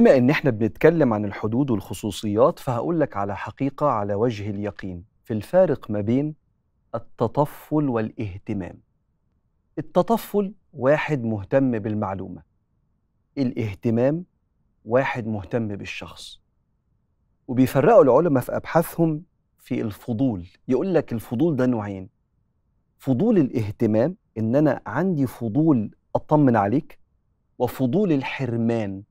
بما ان احنا بنتكلم عن الحدود والخصوصيات فهقول لك على حقيقه على وجه اليقين في الفارق ما بين التطفل والاهتمام التطفل واحد مهتم بالمعلومه الاهتمام واحد مهتم بالشخص وبيفرقوا العلماء في ابحاثهم في الفضول يقول لك الفضول ده نوعين فضول الاهتمام ان انا عندي فضول اطمن عليك وفضول الحرمان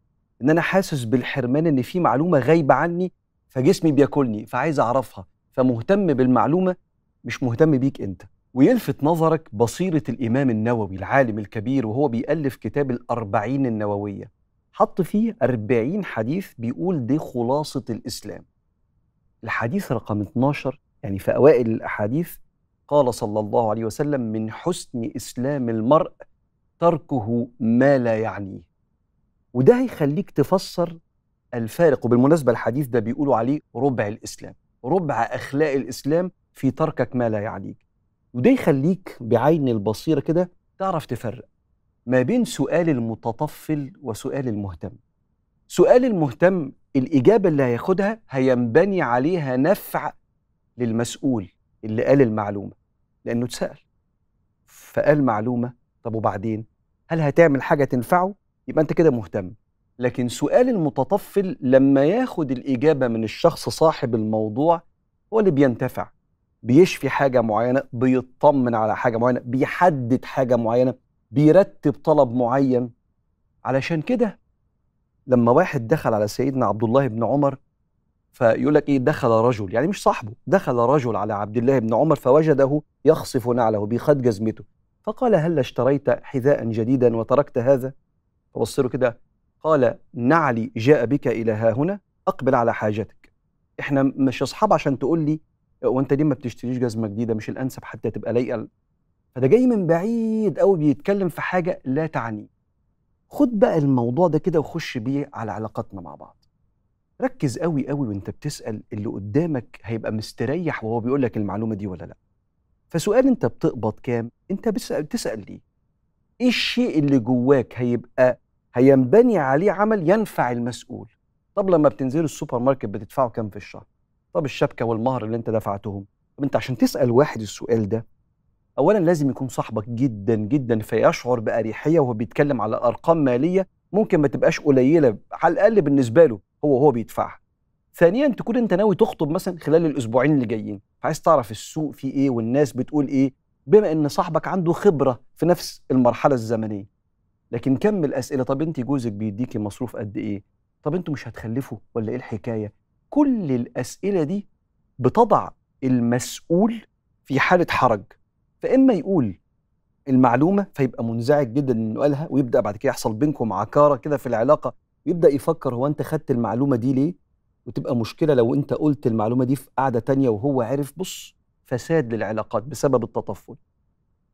ان انا حاسس بالحرمان ان في معلومه غايبه عني فجسمي بياكلني فعايز اعرفها فمهتم بالمعلومه مش مهتم بيك انت ويلفت نظرك بصيرة الإمام النووي العالم الكبير وهو بيألف كتاب الأربعين النووية حط فيه أربعين حديث بيقول دي خلاصة الإسلام الحديث رقم 12 يعني في أوائل الأحاديث قال صلى الله عليه وسلم من حسن إسلام المرء تركه ما لا يعنيه وده هيخليك تفسر الفارق وبالمناسبة الحديث ده بيقولوا عليه ربع الإسلام ربع أخلاق الإسلام في تركك ما لا يعنيك وده يخليك بعين البصيرة كده تعرف تفرق ما بين سؤال المتطفل وسؤال المهتم سؤال المهتم الإجابة اللي هياخدها هينبني عليها نفع للمسؤول اللي قال المعلومة لأنه اتسأل فقال معلومة طب وبعدين هل هتعمل حاجة تنفعه يبقى انت كده مهتم لكن سؤال المتطفل لما ياخد الاجابه من الشخص صاحب الموضوع هو اللي بينتفع بيشفي حاجه معينه بيطمن على حاجه معينه بيحدد حاجه معينه بيرتب طلب معين علشان كده لما واحد دخل على سيدنا عبد الله بن عمر فيقول لك ايه دخل رجل يعني مش صاحبه دخل رجل على عبد الله بن عمر فوجده يخصف نعله بيخد جزمته فقال هل اشتريت حذاء جديدا وتركت هذا فبص له كده قال نعلي جاء بك إلى ها هنا أقبل على حاجتك إحنا مش أصحاب عشان تقول لي وأنت ليه ما بتشتريش جزمة جديدة مش الأنسب حتى تبقى لايقة فده جاي من بعيد قوي بيتكلم في حاجة لا تعني خد بقى الموضوع ده كده وخش بيه على علاقاتنا مع بعض ركز قوي قوي وانت بتسال اللي قدامك هيبقى مستريح وهو بيقول لك المعلومه دي ولا لا فسؤال انت بتقبض كام انت بتسال ليه ايه الشيء اللي جواك هيبقى هينبني عليه عمل ينفع المسؤول طب لما بتنزلوا السوبر ماركت بتدفعوا كام في الشهر طب الشبكه والمهر اللي انت دفعتهم طب انت عشان تسال واحد السؤال ده اولا لازم يكون صاحبك جدا جدا فيشعر باريحيه وهو بيتكلم على ارقام ماليه ممكن ما تبقاش قليله على الاقل بالنسبه له هو هو بيدفعها ثانيا تكون انت ناوي تخطب مثلا خلال الاسبوعين اللي جايين عايز تعرف السوق فيه ايه والناس بتقول ايه بما ان صاحبك عنده خبره في نفس المرحله الزمنيه لكن كم الاسئله طب انت جوزك بيديكي مصروف قد ايه طب انتوا مش هتخلفوا ولا ايه الحكايه كل الاسئله دي بتضع المسؤول في حاله حرج فاما يقول المعلومه فيبقى منزعج جدا انه قالها ويبدا بعد كده يحصل بينكم عكاره كده في العلاقه ويبدا يفكر هو انت خدت المعلومه دي ليه وتبقى مشكله لو انت قلت المعلومه دي في قعده تانية وهو عرف بص فساد للعلاقات بسبب التطفل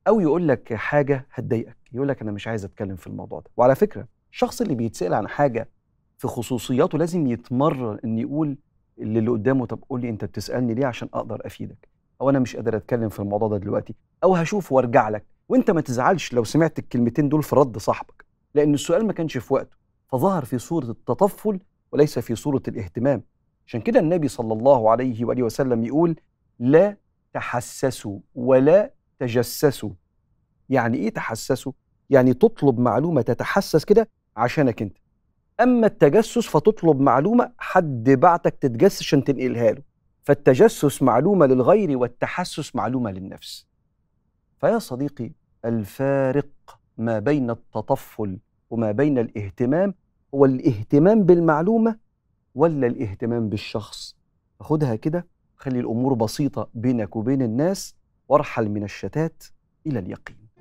او يقول لك حاجه هتضايقك يقول لك انا مش عايز اتكلم في الموضوع ده وعلى فكره الشخص اللي بيتسال عن حاجه في خصوصياته لازم يتمرن ان يقول للي قدامه طب قول لي انت بتسالني ليه عشان اقدر افيدك او انا مش قادر اتكلم في الموضوع ده دلوقتي او هشوف وارجع لك وانت ما تزعلش لو سمعت الكلمتين دول في رد صاحبك لان السؤال ما كانش في وقته فظهر في صوره التطفل وليس في صوره الاهتمام عشان كده النبي صلى الله عليه واله وسلم يقول لا تحسسوا ولا تجسسوا يعني ايه تحسسوا يعني تطلب معلومه تتحسس كده عشانك انت اما التجسس فتطلب معلومه حد بعتك تتجسس عشان تنقلها له فالتجسس معلومه للغير والتحسس معلومه للنفس فيا صديقي الفارق ما بين التطفل وما بين الاهتمام هو الاهتمام بالمعلومه ولا الاهتمام بالشخص خدها كده خلي الامور بسيطه بينك وبين الناس وارحل من الشتات الى اليقين